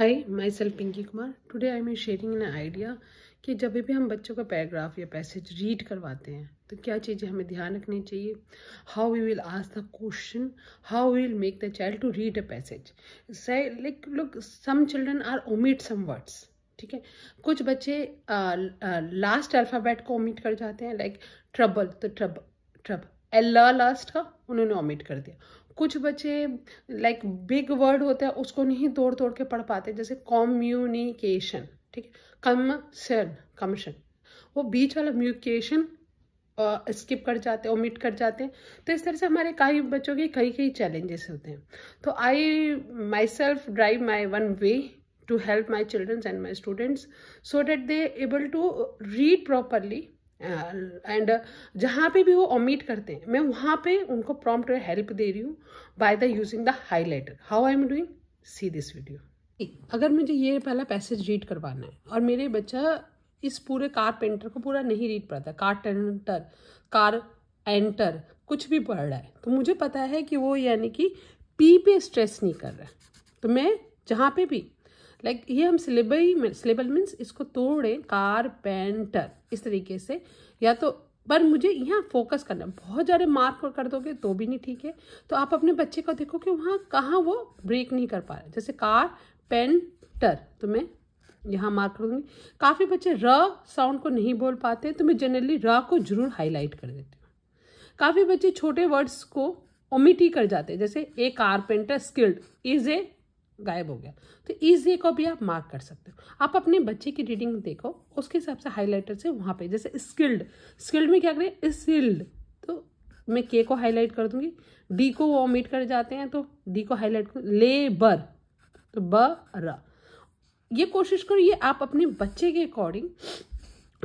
Hi my self Pinky Kumar today I me sharing an idea कि जब भी हम बच्चों का पैराग्राफ या पैसेज रीड करवाते हैं तो क्या चीज़ें हमें ध्यान रखनी चाहिए how we will ask the question how we will make the child to read a passage like look some children are omit some words ठीक है कुछ बच्चे लास्ट अल्फ़ाबेट को ओमिट कर जाते हैं लाइक ट्रबल तो ट्रब ट्रब एल लास्ट का उन्होंने ओमिट कर दिया कुछ बच्चे लाइक बिग वर्ड होता है उसको नहीं तोड़ तोड़ के पढ़ पाते जैसे कॉम्युनिकेशन ठीक है कमसन कमशन वो बीच वाला म्यूकेशन स्किप कर जाते हैं ओमिट कर जाते हैं तो इस तरह से हमारे कई बच्चों के कई कई चैलेंजेस होते हैं तो आई my self drive my one way to help my children's and my students so date they able to read properly and uh, uh, जहाँ पे भी वो ओमिट करते हैं मैं वहाँ पे उनको प्रॉम्प्ट हेल्प दे रही हूँ by the using the highlighter how I am doing see this video अगर मुझे ये पहला पैसेज रीड करवाना है और मेरे बच्चा इस पूरे कारपेंटर को पूरा नहीं रीड पाता टेंटर कार एंटर कुछ भी पढ़ रहा है तो मुझे पता है कि वो यानी कि पी पे स्ट्रेस नहीं कर रहा है तो मैं जहाँ पे भी लाइक ये हम सिलेबल सिलेबल मीन्स इसको तोड़ें कारपेंटर इस तरीके से या तो पर मुझे यहाँ फोकस करना बहुत ज़्यादा मार्क कर दोगे तो भी नहीं ठीक है तो आप अपने बच्चे को देखो कि वहाँ कहाँ वो ब्रेक नहीं कर पा रहे जैसे कार पेन टर तो मैं यहाँ मार्क कर काफ़ी बच्चे र साउंड को नहीं बोल पाते तो मैं जनरली र को जरूर हाईलाइट कर देती हूँ काफ़ी बच्चे छोटे वर्ड्स को ओमिट ही कर जाते हैं जैसे a carpenter skilled is a गायब हो गया तो इस डे को भी आप मार्क कर सकते हो आप अपने बच्चे की रीडिंग देखो उसके हिसाब से हाईलाइटर से वहाँ पे जैसे स्किल्ड स्किल्ड में क्या करें स्किल्ड तो मैं के को हाईलाइट कर दूंगी डी को वो ओमिट कर जाते हैं तो डी को हाईलाइट कर लेबर तो ब र ये कोशिश करो ये आप अपने बच्चे के अकॉर्डिंग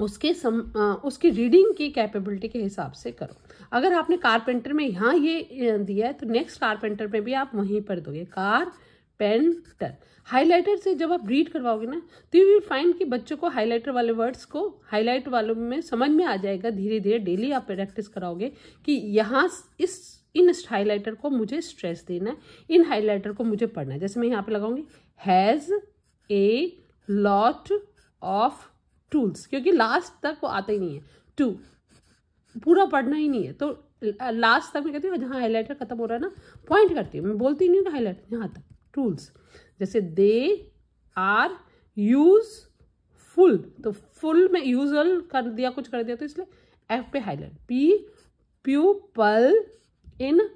उसके सम आ, उसकी रीडिंग की कैपेबिलिटी के हिसाब से करो अगर आपने कारपेंटर में यहाँ ये दिया है तो नेक्स्ट कारपेंटर में भी आप वहीं पर दोगे कार पेंटर हाईलाइटर से जब आप रीड करवाओगे ना तो यू विल फाइंड कि बच्चों को हाईलाइटर वाले वर्ड्स को हाईलाइट वालों में समझ में आ जाएगा धीरे धीरे डेली आप प्रैक्टिस कराओगे कि यहाँ इस इन हाईलाइटर को मुझे स्ट्रेस देना है इन हाईलाइटर को मुझे पढ़ना है जैसे मैं यहाँ पे लगाऊंगी has a lot of tools क्योंकि लास्ट तक वो आता ही नहीं है टू पूरा पढ़ना ही नहीं है तो लास्ट तक मैं कहती हूँ जहाँ हाईलाइटर खत्म हो रहा है ना पॉइंट करती हूँ मैं बोलती नहीं हूँ हाईलाइटर यहाँ तक टूल्स जैसे दे आर यूज फुल तो फुल में यूजल कर दिया कुछ कर दिया तो इसलिए एफ पे हाईलाइट पी पल इन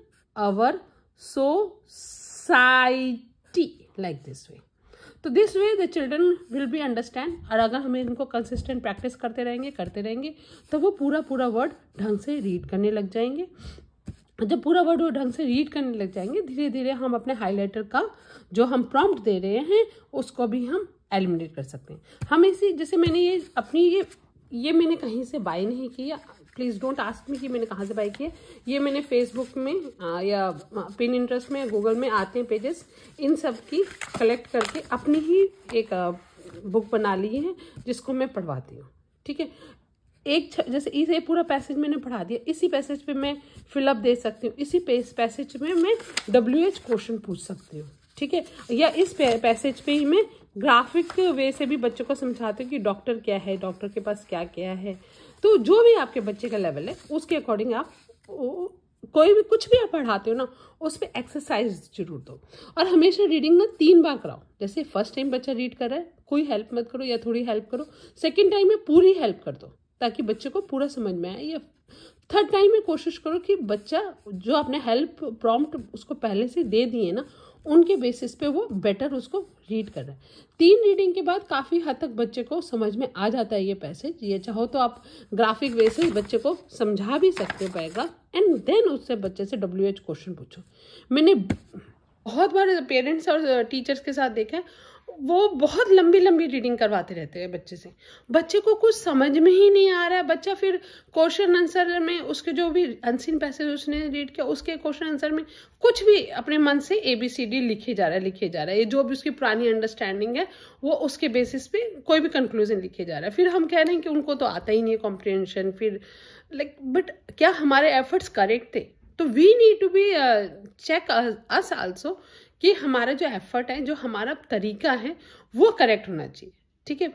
अवर सो साइटी लाइक दिस वे तो this way the children will be understand और अगर हम इनको कंसिस्टेंट प्रैक्टिस करते रहेंगे करते रहेंगे तो वो पूरा पूरा वर्ड ढंग से रीड करने लग जाएंगे जब पूरा वर्ड वो ढंग से रीड करने लग जाएंगे धीरे धीरे हम अपने हाईलाइटर का जो हम प्रॉम्प्ट दे रहे हैं उसको भी हम एलिमिनेट कर सकते हैं हम इसी जैसे मैंने ये अपनी ये ये मैंने कहीं से बाई नहीं किया प्लीज़ डोंट आस्क मी कि मैंने कहाँ से बाई किया ये मैंने फेसबुक में आ, या पिन इंटरेस्ट में गूगल में आते हैं पेजेस इन सब की कलेक्ट करके अपनी ही एक आ, बुक बना ली है जिसको मैं पढ़वाती हूँ ठीक है एक जैसे इसे पूरा पैसेज मैंने पढ़ा दिया इसी पैसेज पे मैं फिलअप दे सकती हूँ इसी पैसेज में मैं डब्ल्यू एच क्वेश्चन पूछ सकती हूँ ठीक है या इस पैसेज पे ही मैं ग्राफिक वे से भी बच्चों को समझाती हूँ कि डॉक्टर क्या है डॉक्टर के पास क्या क्या है तो जो भी आपके बच्चे का लेवल है उसके अकॉर्डिंग आप कोई भी कुछ भी आप पढ़ाते हो ना उस पर एक्सरसाइज जरूर दो और हमेशा रीडिंग ना तीन बार कराओ जैसे फर्स्ट टाइम बच्चा रीड कर रहा है कोई हेल्प मत करो या थोड़ी हेल्प करो सेकेंड टाइम में पूरी हेल्प कर दो ताकि बच्चे को पूरा समझ में आए या थर्ड टाइम में कोशिश करो कि बच्चा जो आपने हेल्प प्रॉम्प्ट उसको पहले से दे दिए ना उनके बेसिस पे वो बेटर उसको रीड कर रहा है तीन रीडिंग के बाद काफ़ी हद तक बच्चे को समझ में आ जाता है ये पैसेज ये चाहो तो आप ग्राफिक वे से बच्चे को समझा भी सकते हो एंड देन उससे बच्चे से डब्ल्यू एच क्वेश्चन पूछो मैंने बहुत बार पेरेंट्स और टीचर्स के साथ देखा है वो बहुत लंबी लंबी रीडिंग करवाते रहते हैं बच्चे से बच्चे को कुछ समझ में ही नहीं आ रहा है बच्चा फिर क्वेश्चन आंसर में उसके जो भी अनसिन पैसेज उसने रीड किया उसके क्वेश्चन आंसर में कुछ भी अपने मन से ए बी सी डी लिखे जा रहा है लिखे जा रहा है ये जो भी उसकी पुरानी अंडरस्टैंडिंग है वो उसके बेसिस पे कोई भी कंक्लूजन लिखे जा रहा है फिर हम कह रहे हैं कि उनको तो आता ही नहीं है कॉम्प्रिहेंशन फिर लाइक like, बट क्या हमारे एफर्ट्स करेक्ट थे तो we need to be check us also कि हमारा जो एफर्ट है जो हमारा तरीका है वो करेक्ट होना चाहिए ठीक है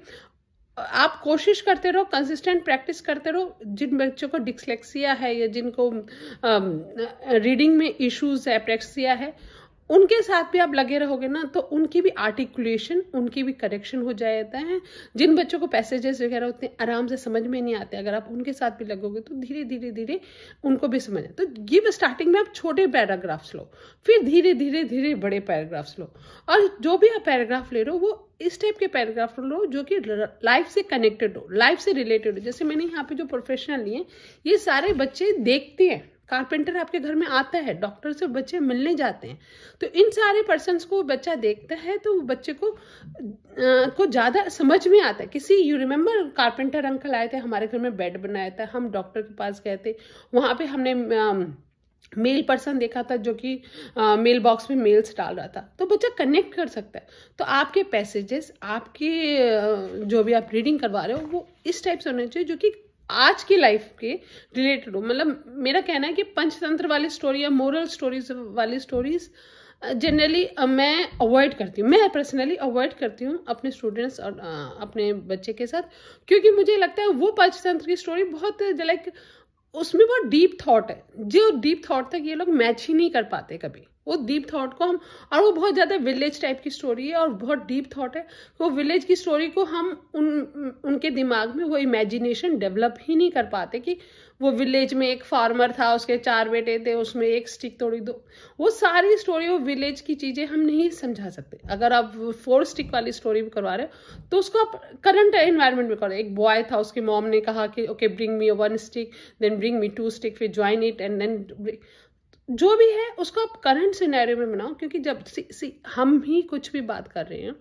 आप कोशिश करते रहो कंसिस्टेंट प्रैक्टिस करते रहो जिन बच्चों को डिसलेक्सिया है या जिनको रीडिंग um, में इश्यूज है प्रेक्सिया है उनके साथ भी आप लगे रहोगे ना तो उनकी भी आर्टिकुलेशन उनकी भी करेक्शन हो जाता है जिन बच्चों को पैसेजेस वगैरह उतने आराम से समझ में नहीं आते अगर आप उनके साथ भी लगोगे तो धीरे धीरे धीरे उनको भी समझ आए तो गिव स्टार्टिंग में आप छोटे पैराग्राफ्स लो फिर धीरे धीरे धीरे बड़े पैराग्राफ्स लो और जो भी आप पैराग्राफ ले रहे हो वो इस टाइप के पैराग्राफ लो जो कि लाइफ से कनेक्टेड हो लाइफ से रिलेटेड हो जैसे मैंने यहाँ पे जो प्रोफेशनल लिए ये सारे बच्चे देखते हैं कारपेंटर आपके घर में आता है डॉक्टर से बच्चे मिलने जाते हैं तो इन सारे पर्सन को बच्चा देखता है तो बच्चे को आ, को ज़्यादा समझ में आता है किसी यू रिमेम्बर कारपेंटर अंकल आए थे हमारे घर में बेड बनाया था हम डॉक्टर के पास गए थे वहाँ पे हमने आ, मेल पर्सन देखा था जो कि मेल बॉक्स में मेल्स डाल रहा था तो बच्चा कनेक्ट कर सकता है तो आपके पैसेजेस आपके जो भी आप रीडिंग करवा रहे हो वो इस टाइप से होने चाहिए जो कि आज की लाइफ के रिलेटेड हो मतलब मेरा कहना है कि पंचतंत्र वाली स्टोरी या मोरल स्टोरीज वाली स्टोरीज जनरली मैं अवॉइड करती हूँ मैं पर्सनली अवॉइड करती हूँ अपने स्टूडेंट्स और अपने बच्चे के साथ क्योंकि मुझे लगता है वो पंचतंत्र की स्टोरी बहुत लाइक उसमें बहुत डीप थॉट है जो डीप थॉट तक ये लोग मैच ही नहीं कर पाते कभी वो डीप थॉट को हम और वो बहुत ज़्यादा विलेज टाइप की स्टोरी है और बहुत डीप थॉट है वो विलेज की स्टोरी को हम उन उनके दिमाग में वो इमेजिनेशन डेवलप ही नहीं कर पाते कि वो विलेज में एक फार्मर था उसके चार बेटे थे उसमें एक स्टिक तोड़ी दो वो सारी स्टोरी वो विलेज की चीज़ें हम नहीं समझा सकते अगर आप फोर स्टिक वाली स्टोरी भी करवा रहे हो तो उसको आप करंट एनवायरमेंट में करो एक बॉय था उसकी मॉम ने कहा कि okay bring me one stick then bring me two stick फिर ज्वाइन इट एंड देन जो भी है उसको आप करंट सिनेरियो में बनाओ क्योंकि जब सी, सी, हम ही कुछ भी बात कर रहे हैं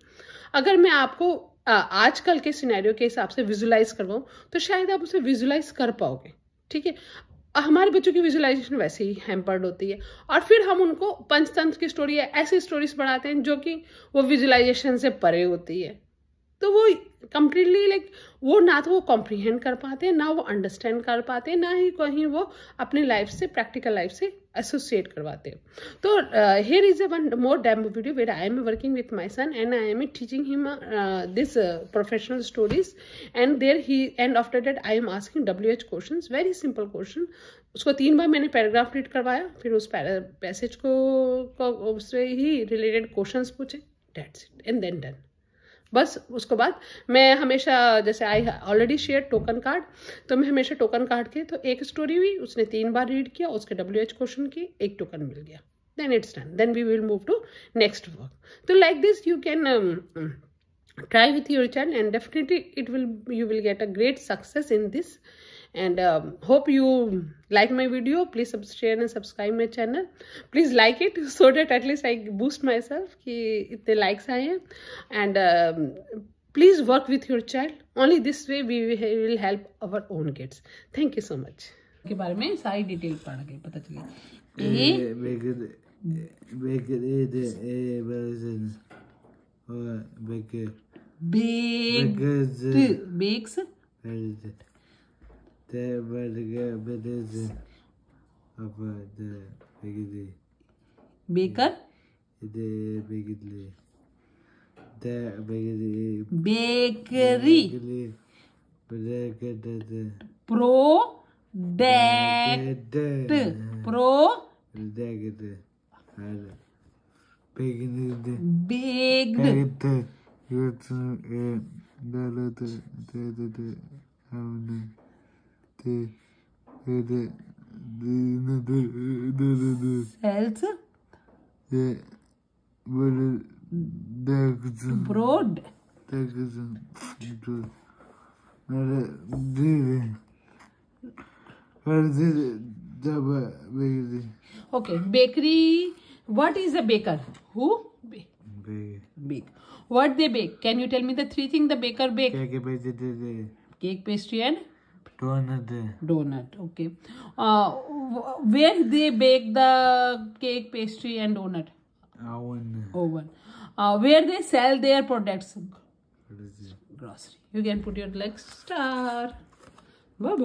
अगर मैं आपको आजकल के सिनेरियो के हिसाब से विजुलाइज करवाऊँ तो शायद आप उसे विजुलाइज कर पाओगे ठीक है हमारे बच्चों की विजुलाइजेशन वैसे ही हैम्पर्ड होती है और फिर हम उनको पंचतंत्र की स्टोरी या ऐसी स्टोरीज बढ़ाते हैं जो कि वो विजुलाइजेशन से परे होती है तो वो कम्प्लीटली लाइक वो ना तो वो कॉम्प्रीहेंड कर पाते हैं ना वो अंडरस्टैंड कर पाते हैं ना ही कहीं वो अपनी लाइफ से प्रैक्टिकल लाइफ से एसोसिएट करवाते हैं तो here is a one more demo video where I am working with my son and I am a teaching him this professional stories and there he and after that I am asking W H question very simple question उसको तीन बार मैंने paragraph read करवाया फिर उस passage को, को उससे ही रिलेटेड क्वेश्चन पूछे that's it and then done बस उसके बाद मैं हमेशा जैसे I already share token card तो मैं हमेशा टोकन कार्ड के तो एक स्टोरी हुई उसने तीन बार रीड किया उसके डब्ल्यू एच क्वेश्चन की एक टोकन मिल गया then it's done then we will move to next work तो like this you can try with your chain and definitely it will you will get a great success in this and um, hope you like my video please subscribe and subscribe my channel please like it so that at least i boost myself ki itne likes are. and um, please work with your child only this way we will help our own kids thank you so much के बारे में सारी detail पढ़ के पता चली ये bakery bakery they a बर्जन और big, baked They were the business of the Bigidly. Baker? The Bigidly. The Bigidly. Bakery. Pro. Dect. Pro. Dect. Baked. Baked. Baked. Baked. Cells. Broad. Okay, bakery. What is a baker? Who? Bake. bake. What they bake? Can you tell me the three things the baker bake? Cake, pastry, and Donut. Donut. Okay. Uh, where they bake the cake, pastry, and donut? Oven. Oven. Uh, where they sell their products? Grocery. Grocery. You can put your like star. Bye bye.